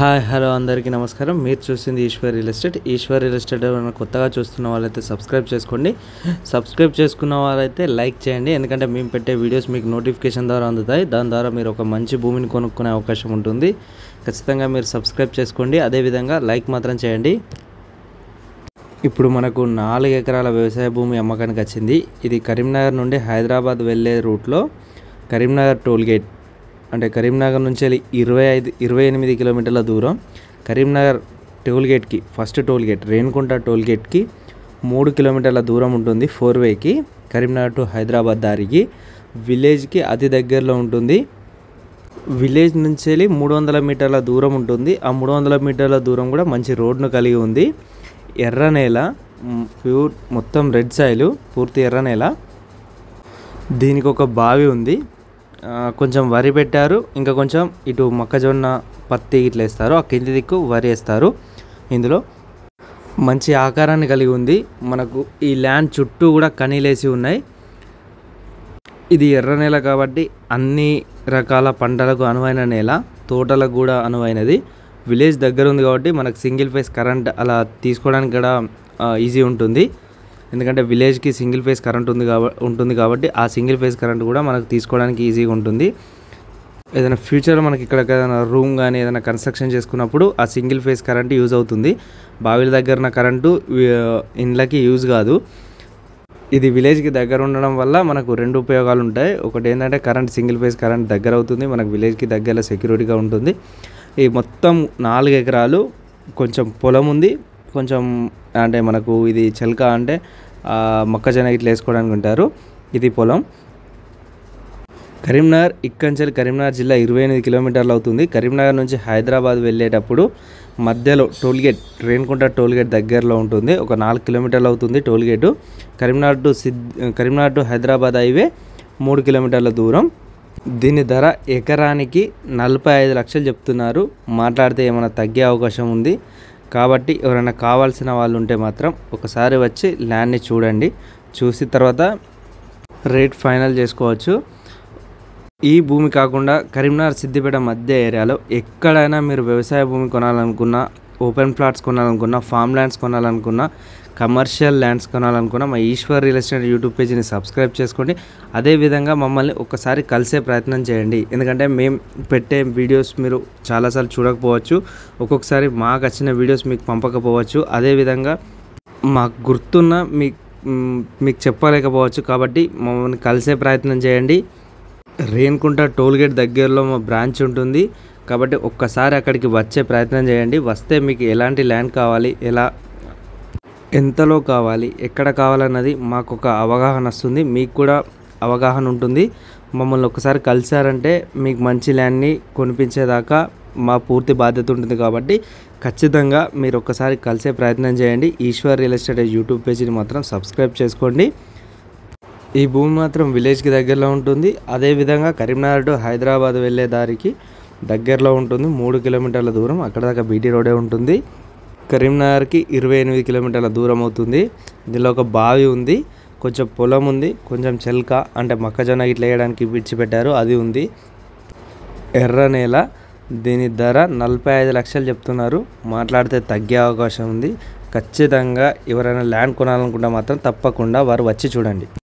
hi hello అందరికీ నమస్కారం మీరు చూసింది Eshwar real estate Eshwar real estate ఏమైనా కొత్తగా చూస్తున్న వాళ్ళైతే సబ్స్క్రైబ్ చేసుకోండి సబ్స్క్రైబ్ చేసుకున్న వాళ్ళైతే లైక్ చేయండి ఎందుకంటే మేము పెట్టే వీడియోస్ మీకు నోటిఫికేషన్ ద్వారా అందుతాయి దాని ద్వారా మీరు ఒక మంచి భూమిని కొనుక్కునే అవకాశం ఉంటుంది ఖచ్చితంగా మీరు సబ్స్క్రైబ్ చేసుకోండి అదేవిధంగా లైక్ మాత్రం చేయండి ఇప్పుడు మనకు నాలుగు ఎకరాల వ్యవసాయ భూమి అమ్మకానికి వచ్చింది ఇది కరీంనగర్ నుండి హైదరాబాద్ వెళ్ళే రూట్లో కరీంనగర్ టోల్గేట్ అంటే కరీంనగర్ నుంచి వెళ్ళి ఇరవై ఐదు ఇరవై ఎనిమిది కిలోమీటర్ల దూరం కరీంనగర్ టోల్గేట్కి ఫస్ట్ టోల్గేట్ రేణుకుంట టోల్గేట్కి మూడు కిలోమీటర్ల దూరం ఉంటుంది ఫోర్ వేకి కరీంనగర్ టు హైదరాబాద్ దారికి విలేజ్కి అతి దగ్గరలో ఉంటుంది విలేజ్ నుంచి వెళ్ళి మూడు వందల మీటర్ల దూరం ఉంటుంది ఆ మూడు వందల మీటర్ల దూరం కూడా మంచి రోడ్ను కలిగి ఉంది ఎర్ర నేల ప్యూర్ మొత్తం రెడ్ సాయిలు పూర్తి ఎర్ర నేల దీనికి ఒక బావి ఉంది కొంచెం వరి పెట్టారు ఇంకా కొంచెం ఇటు మొక్కజొన్న పత్తి ఇట్లా వేస్తారు ఆ కింది దిక్కు వరి వేస్తారు ఇందులో మంచి ఆకారాన్ని కలిగి ఉంది మనకు ఈ ల్యాండ్ చుట్టూ కూడా కనీలేసి ఉన్నాయి ఇది ఎర్ర నేల కాబట్టి అన్ని రకాల పంటలకు అనువైన నేల తోటలకు కూడా అనువైనది విలేజ్ దగ్గర ఉంది కాబట్టి మనకు సింగిల్ ఫేస్ కరెంట్ అలా తీసుకోవడానికి కూడా ఈజీ ఉంటుంది ఎందుకంటే విలేజ్కి సింగిల్ ఫేస్ కరెంట్ ఉంది కాబట్టి ఉంటుంది కాబట్టి ఆ సింగిల్ ఫేస్ కరెంట్ కూడా మనకు తీసుకోవడానికి ఈజీగా ఉంటుంది ఏదైనా ఫ్యూచర్లో మనకి ఇక్కడ ఏదైనా రూమ్ కానీ ఏదైనా కన్స్ట్రక్షన్ చేసుకున్నప్పుడు ఆ సింగిల్ ఫేస్ కరెంట్ యూజ్ అవుతుంది బావిల దగ్గర కరెంటు ఇండ్లకి యూజ్ కాదు ఇది విలేజ్కి దగ్గర ఉండడం వల్ల మనకు రెండు ఉపయోగాలు ఉంటాయి ఒకటి ఏంటంటే కరెంట్ సింగిల్ ఫేస్ కరెంట్ దగ్గర అవుతుంది మనకు విలేజ్కి దగ్గర సెక్యూరిటీగా ఉంటుంది ఈ మొత్తం నాలుగు ఎకరాలు కొంచెం పొలం ఉంది కొంచెం అంటే మనకు ఇది చెలక అంటే మొక్కజొన్న ఇట్లా వేసుకోవడానికి ఉంటారు ఇది పొలం కరీంనగర్ ఇక్కడి కరీంనగర్ జిల్లా ఇరవై ఎనిమిది కిలోమీటర్లు అవుతుంది కరీంనగర్ నుంచి హైదరాబాద్ వెళ్ళేటప్పుడు మధ్యలో టోల్గేట్ రేణుకుంట టోల్గేట్ దగ్గరలో ఉంటుంది ఒక నాలుగు కిలోమీటర్లు అవుతుంది టోల్గేటు కరీంనగర్ టు సిద్ కరీంనగర్ టు హైదరాబాద్ హైవే మూడు కిలోమీటర్ల దూరం దీని ధర ఎకరానికి నలభై ఐదు లక్షలు చెప్తున్నారు మాట్లాడితే ఏమైనా తగ్గే అవకాశం ఉంది కాబట్టి ఎవరైనా కావాల్సిన వాళ్ళు ఉంటే మాత్రం ఒకసారి వచ్చి ల్యాండ్ని చూడండి చూసి తర్వాత రేట్ ఫైనల్ చేసుకోవచ్చు ఈ భూమి కాకుండా కరీంనగర్ సిద్దిపేట మధ్య ఏరియాలో ఎక్కడైనా మీరు వ్యవసాయ భూమి కొనాలనుకున్నా ఓపెన్ ప్లాట్స్ కొనాలనుకున్నా ఫామ్ ల్యాండ్స్ కొనాలనుకున్నా కమర్షియల్ ల్యాండ్స్ కొనాలనుకున్నా మా ఈశ్వర్ రియల్ ఎస్టేట్ యూట్యూబ్ పేజీని సబ్స్క్రైబ్ చేసుకోండి అదేవిధంగా మమ్మల్ని ఒకసారి కలిసే ప్రయత్నం చేయండి ఎందుకంటే మేము పెట్టే వీడియోస్ మీరు చాలాసార్లు చూడకపోవచ్చు ఒక్కొక్కసారి మాకు వచ్చిన వీడియోస్ మీకు పంపకపోవచ్చు అదేవిధంగా మాకు గుర్తున్న మీ మీకు చెప్పలేకపోవచ్చు కాబట్టి మమ్మల్ని కలిసే ప్రయత్నం చేయండి రేణుకుంట టోల్గేట్ దగ్గరలో మా బ్రాంచ్ ఉంటుంది కాబట్టి ఒక్కసారి అక్కడికి వచ్చే ప్రయత్నం చేయండి వస్తే మీకు ఎలాంటి ల్యాండ్ కావాలి ఎలా ఎంతలో కావాలి ఎక్కడ కావాలన్నది మాకు ఒక అవగాహన వస్తుంది మీకు కూడా అవగాహన ఉంటుంది మమ్మల్ని ఒకసారి కలిశారంటే మీకు మంచి ల్యాండ్ని కొనిపించేదాకా మా పూర్తి బాధ్యత ఉంటుంది కాబట్టి ఖచ్చితంగా మీరు ఒక్కసారి కలిసే ప్రయత్నం చేయండి ఈశ్వర్ రియల్ ఎస్టేట్ యూట్యూబ్ పేజీని మాత్రం సబ్స్క్రైబ్ చేసుకోండి ఈ భూమి మాత్రం విలేజ్కి దగ్గరలో ఉంటుంది అదేవిధంగా కరీంనగర్ టు హైదరాబాద్ వెళ్ళే దారికి దగ్గరలో ఉంటుంది మూడు కిలోమీటర్ల దూరం అక్కడ దాకా బీటీ రోడే ఉంటుంది కరీంనగర్కి ఇరవై ఎనిమిది కిలోమీటర్ల దూరం అవుతుంది దీనిలో ఒక బావి ఉంది కొంచెం పొలం ఉంది కొంచెం చెల్క అంటే మొక్కజొన్న ఇట్లా వేయడానికి విడిచిపెట్టారు అది ఉంది ఎర్ర నేల దీని ధర నలభై ఐదు లక్షలు చెప్తున్నారు మాట్లాడితే తగ్గే అవకాశం ఉంది ఖచ్చితంగా ఎవరైనా ల్యాండ్ కొనాలనుకుంటే మాత్రం తప్పకుండా వారు వచ్చి చూడండి